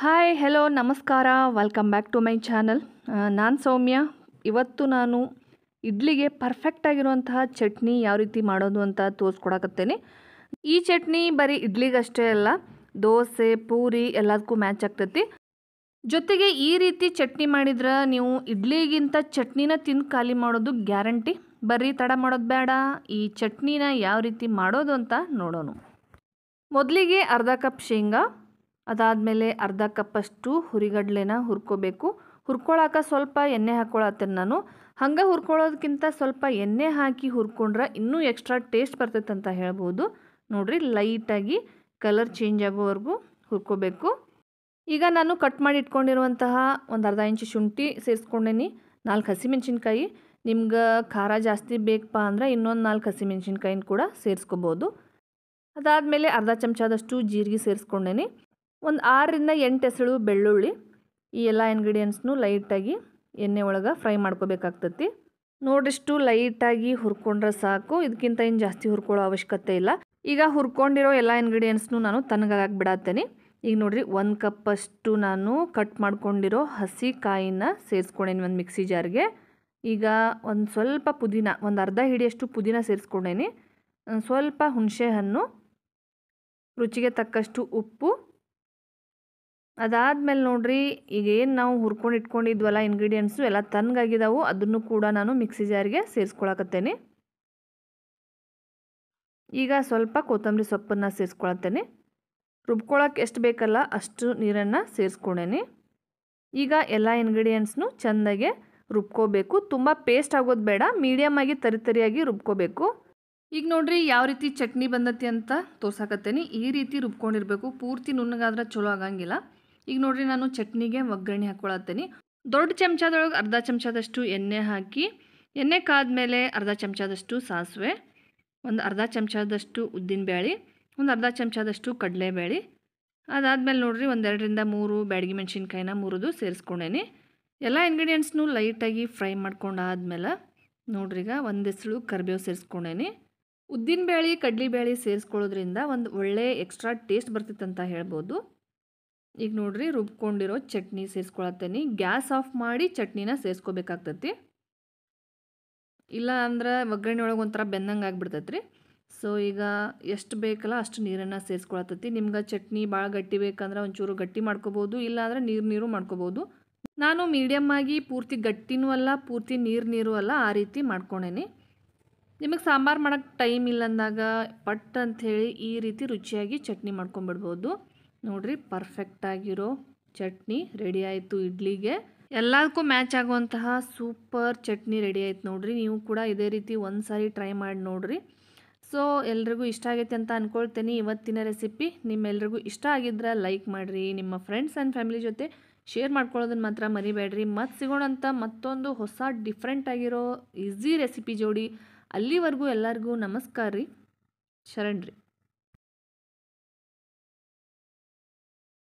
hi hello ನಮಸ್ಕಾರ welcome back to my channel ನಾನು ಸೌಮ್ಯ ಇವತ್ತು ನಾನು ಇಡ್ಲಿಗೆ ಪರ್ಫೆಕ್ಟಾಗಿರುವಂತಹ ಚಟ್ನಿ ಯಾವ ರೀತಿ ಮಾಡೋದು ಅಂತ ತೋರಿಸ್ಕೊಡಕತ್ತೇನೆ ಈ ಚಟ್ನಿ ಬರೀ ಇಡ್ಲಿಗಷ್ಟೇ ಅಲ್ಲ ದೋಸೆ ಪೂರಿ ಎಲ್ಲದಕ್ಕೂ ಮ್ಯಾಚ್ ಆಗ್ತೈತಿ ಜೊತೆಗೆ ಈ ರೀತಿ ಚಟ್ನಿ ಮಾಡಿದ್ರೆ ನೀವು ಇಡ್ಲಿಗಿಂತ ಚಟ್ನಿನ ತಿಂದು ಖಾಲಿ ಮಾಡೋದು ಗ್ಯಾರಂಟಿ ಬರೀ ತಡ ಮಾಡೋದು ಬೇಡ ಈ ಚಟ್ನಿನ ಯಾವ ರೀತಿ ಮಾಡೋದು ಅಂತ ನೋಡೋಣ ಮೊದಲಿಗೆ ಅರ್ಧ ಕಪ್ ಶೇಂಗಾ ಅದಾದಮೇಲೆ ಅರ್ಧ ಕಪ್ಪಷ್ಟು ಹುರಿಗಡಲೆನ ಹುರ್ಕೋಬೇಕು ಹುರ್ಕೊಳಕ್ಕೆ ಸ್ವಲ್ಪ ಎಣ್ಣೆ ಹಾಕ್ಕೊಳತ್ತೇನೆ ನಾನು ಹಂಗೆ ಹುರ್ಕೊಳ್ಳೋದಕ್ಕಿಂತ ಸ್ವಲ್ಪ ಎಣ್ಣೆ ಹಾಕಿ ಹುರ್ಕೊಂಡ್ರೆ ಇನ್ನೂ ಎಕ್ಸ್ಟ್ರಾ ಟೇಸ್ಟ್ ಬರ್ತೈತೆ ಅಂತ ಹೇಳ್ಬೋದು ನೋಡಿರಿ ಲೈಟಾಗಿ ಕಲರ್ ಚೇಂಜ್ ಆಗೋವರೆಗೂ ಹುರ್ಕೋಬೇಕು ಈಗ ನಾನು ಕಟ್ ಮಾಡಿ ಇಟ್ಕೊಂಡಿರುವಂತಹ ಒಂದು ಅರ್ಧ ಇಂಚು ಶುಂಠಿ ಸೇರಿಸ್ಕೊಂಡೇನಿ ನಾಲ್ಕು ಹಸಿಮೆಣ್ಸಿನ್ಕಾಯಿ ನಿಮ್ಗೆ ಖಾರ ಜಾಸ್ತಿ ಬೇಕಪ್ಪ ಅಂದರೆ ಇನ್ನೊಂದು ನಾಲ್ಕು ಹಸಿಮೆಣ್ಸಿನ್ಕಾಯಿನ ಕೂಡ ಸೇರಿಸ್ಕೋಬೋದು ಅದಾದಮೇಲೆ ಅರ್ಧ ಚಮಚದಷ್ಟು ಜೀರಿಗೆ ಸೇರಿಸ್ಕೊಂಡೇನಿ ಒಂದು ಆರರಿಂದ ಎಂಟು ಎಸಳು ಬೆಳ್ಳುಳ್ಳಿ ಈ ಎಲ್ಲ ಇಂಗ್ರೀಡಿಯೆಂಟ್ಸ್ನು ಲೈಟಾಗಿ ಎಣ್ಣೆ ಒಳಗೆ ಫ್ರೈ ಮಾಡ್ಕೋಬೇಕಾಗ್ತತಿ ನೋಡಿಷ್ಟು ಲೈಟಾಗಿ ಹುರ್ಕೊಂಡ್ರೆ ಸಾಕು ಇದಕ್ಕಿಂತ ಏನು ಜಾಸ್ತಿ ಹುರ್ಕೊಳ್ಳೋ ಅವಶ್ಯಕತೆ ಇಲ್ಲ ಈಗ ಹುರ್ಕೊಂಡಿರೋ ಎಲ್ಲ ಇಂಗ್ರೀಡಿಯೆಂಟ್ಸ್ನು ನಾನು ತನಗಾಗಿ ಬಿಡತ್ತೇನೆ ಈಗ ನೋಡಿರಿ ಒಂದು ಕಪ್ಪಷ್ಟು ನಾನು ಕಟ್ ಮಾಡ್ಕೊಂಡಿರೋ ಹಸಿ ಕಾಯಿನ ಸೇರಿಸ್ಕೊಂಡೇನಿ ಒಂದು ಮಿಕ್ಸಿ ಜಾರ್ಗೆ ಈಗ ಒಂದು ಸ್ವಲ್ಪ ಪುದೀನ ಒಂದು ಅರ್ಧ ಹಿಡಿಯಷ್ಟು ಪುದೀನ ಸೇರಿಸ್ಕೊಂಡೇನಿ ಸ್ವಲ್ಪ ಹುಣಸೆ ಹಣ್ಣು ರುಚಿಗೆ ತಕ್ಕಷ್ಟು ಉಪ್ಪು ಅದಾದಮೇಲೆ ನೋಡ್ರಿ ಈಗ ಏನು ನಾವು ಹುರ್ಕೊಂಡು ಇಟ್ಕೊಂಡಿದ್ವಲ್ಲ ಇಂಗ್ರೀಡಿಯೆಂಟ್ಸು ಎಲ್ಲ ತನ್ಗಾಗಿದ್ದಾವೆ ಅದನ್ನು ಕೂಡ ನಾನು ಮಿಕ್ಸಿ ಜಾರಿಗೆ ಸೇರಿಸ್ಕೊಳಕತ್ತೇನೆ ಈಗ ಸ್ವಲ್ಪ ಕೊತ್ತಂಬರಿ ಸೊಪ್ಪನ್ನು ಸೇರಿಸ್ಕೊಳತ್ತೇನೆ ರುಬ್ಕೊಳಕ್ಕೆ ಎಷ್ಟು ಬೇಕಲ್ಲ ಅಷ್ಟು ನೀರನ್ನು ಸೇರಿಸ್ಕೊಂಡೇನೆ ಈಗ ಎಲ್ಲ ಇಂಗ್ರೀಡಿಯೆಂಟ್ಸ್ನು ಚೆಂದಾಗೆ ರುಬ್ಕೋಬೇಕು ತುಂಬ ಪೇಸ್ಟ್ ಆಗೋದು ಬೇಡ ಆಗಿ ತರಿತರಿಯಾಗಿ ರುಬ್ಕೋಬೇಕು ಈಗ ನೋಡ್ರಿ ಯಾವ ರೀತಿ ಚಟ್ನಿ ಬಂದತಿ ಅಂತ ತೋರ್ಸಾಕತ್ತೇನೆ ಈ ರೀತಿ ರುಬ್ಕೊಂಡಿರಬೇಕು ಪೂರ್ತಿ ನುಣ್ಣಗಾದ್ರೆ ಚಲೋ ಆಗಂಗಿಲ್ಲ ಈಗ ನೋಡಿರಿ ನಾನು ಚಟ್ನಿಗೆ ಒಗ್ಗರಣೆ ಹಾಕ್ಕೊಳತ್ತೀನಿ ದೊಡ್ಡ ಚಮಚದೊಳಗೆ ಅರ್ಧ ಚಮಚದಷ್ಟು ಎಣ್ಣೆ ಹಾಕಿ ಎಣ್ಣೆ ಕಾದ್ಮೇಲೆ ಅರ್ಧ ಚಮಚದಷ್ಟು ಸಾಸಿವೆ ಒಂದು ಅರ್ಧ ಚಮಚದಷ್ಟು ಬೇಳೆ ಒಂದು ಅರ್ಧ ಚಮಚದಷ್ಟು ಕಡಲೆಬೇಳೆ ಅದಾದಮೇಲೆ ನೋಡಿರಿ ಒಂದೆರಡರಿಂದ ಮೂರು ಬ್ಯಾಡಗಿ ಮೆಣಸಿನ್ಕಾಯಿನ ಮುರಿದು ಸೇರಿಸ್ಕೊಂಡೇನಿ ಎಲ್ಲ ಇಂಗ್ರೀಡಿಯೆಂಟ್ಸ್ನು ಲೈಟಾಗಿ ಫ್ರೈ ಮಾಡ್ಕೊಂಡಾದ್ಮೇಲೆ ನೋಡ್ರಿ ಈಗ ಒಂದೆಸಳು ಕರಿಬೇವು ಸೇರಿಸ್ಕೊಂಡೇನಿ ಉದ್ದಿನಬೇಳೆ ಬೇಳೆ ಸೇರಿಸ್ಕೊಳ್ಳೋದ್ರಿಂದ ಒಂದು ಒಳ್ಳೆಯ ಎಕ್ಸ್ಟ್ರಾ ಟೇಸ್ಟ್ ಬರ್ತಿತ್ತಂತ ಹೇಳ್ಬೋದು ಈಗ ನೋಡ್ರಿ ರುಬ್ಕೊಂಡಿರೋ ಚಟ್ನಿ ಸೇರಿಸ್ಕೊಳತ್ತೇನೆ ಗ್ಯಾಸ್ ಆಫ್ ಮಾಡಿ ಚಟ್ನಿನ ಸೇರಿಸ್ಕೋಬೇಕಾಗ್ತತಿ ಇಲ್ಲ ಅಂದ್ರೆ ಒಗ್ಗರಣೆ ಒಳಗೆ ಒಂಥರ ಬೆಂದಂಗೆ ಆಗ್ಬಿಡ್ತೈತ್ರಿ ಸೊ ಈಗ ಎಷ್ಟು ಬೇಕಲ್ಲ ಅಷ್ಟು ನೀರನ್ನು ಸೇರಿಸ್ಕೊಳತ್ತೈತಿ ನಿಮ್ಗೆ ಚಟ್ನಿ ಭಾಳ ಗಟ್ಟಿ ಬೇಕಂದ್ರೆ ಒಂಚೂರು ಗಟ್ಟಿ ಮಾಡ್ಕೋಬೋದು ಇಲ್ಲಾಂದ್ರೆ ನೀರು ನೀರು ಮಾಡ್ಕೋಬೋದು ನಾನು ಮೀಡಿಯಮ್ ಆಗಿ ಪೂರ್ತಿ ಗಟ್ಟಿನೂ ಅಲ್ಲ ಪೂರ್ತಿ ನೀರು ನೀರು ಅಲ್ಲ ಆ ರೀತಿ ಮಾಡ್ಕೊಂಡೇನಿ ನಿಮಗೆ ಸಾಂಬಾರು ಮಾಡೋಕ್ಕೆ ಟೈಮ್ ಇಲ್ಲ ಅಂದಾಗ ಪಟ್ ಅಂಥೇಳಿ ಈ ರೀತಿ ರುಚಿಯಾಗಿ ಚಟ್ನಿ ಮಾಡ್ಕೊಂಬಿಡ್ಬೋದು ನೋಡ್ರಿ ಪರ್ಫೆಕ್ಟಾಗಿರೋ ಚಟ್ನಿ ರೆಡಿ ಆಯಿತು ಇಡ್ಲಿಗೆ ಎಲ್ಲದಕ್ಕೂ ಮ್ಯಾಚ್ ಆಗುವಂತಹ ಸೂಪರ್ ಚಟ್ನಿ ರೆಡಿ ಆಯ್ತು ನೋಡ್ರಿ ನೀವು ಕೂಡ ಇದೇ ರೀತಿ ಒಂದು ಸಾರಿ ಟ್ರೈ ಮಾಡಿ ನೋಡ್ರಿ ಸೊ ಎಲ್ರಿಗೂ ಇಷ್ಟ ಆಗೈತೆ ಅಂತ ಅನ್ಕೊಳ್ತೇನೆ ಇವತ್ತಿನ ರೆಸಿಪಿ ನಿಮ್ಮೆಲ್ರಿಗೂ ಇಷ್ಟ ಆಗಿದ್ರೆ ಲೈಕ್ ಮಾಡಿರಿ ನಿಮ್ಮ ಫ್ರೆಂಡ್ಸ್ ಆ್ಯಂಡ್ ಫ್ಯಾಮಿಲಿ ಜೊತೆ ಶೇರ್ ಮಾಡ್ಕೊಳ್ಳೋದನ್ನು ಮಾತ್ರ ಮರಿಬೇಡ್ರಿ ಮತ್ತು ಸಿಗೋಣಂತ ಮತ್ತೊಂದು ಹೊಸ ಡಿಫ್ರೆಂಟ್ ಆಗಿರೋ ಈಸಿ ರೆಸಿಪಿ ಜೋಡಿ ಅಲ್ಲಿವರೆಗೂ ಎಲ್ಲರಿಗೂ ನಮಸ್ಕಾರ ರೀ ಶರಣ್ರಿ